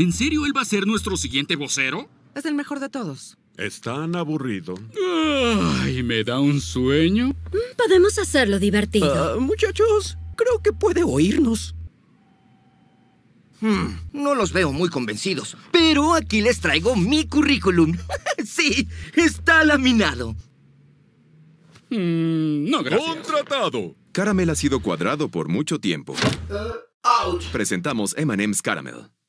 ¿En serio él va a ser nuestro siguiente vocero? Es el mejor de todos. Es tan aburrido. Ay, me da un sueño. Mm, podemos hacerlo divertido. Ah, muchachos, creo que puede oírnos. Hmm, no los veo muy convencidos, pero aquí les traigo mi currículum. sí, está laminado. Mm, no, gracias. ¡Contratado! Caramel ha sido cuadrado por mucho tiempo. Ah, Presentamos M&M's Caramel.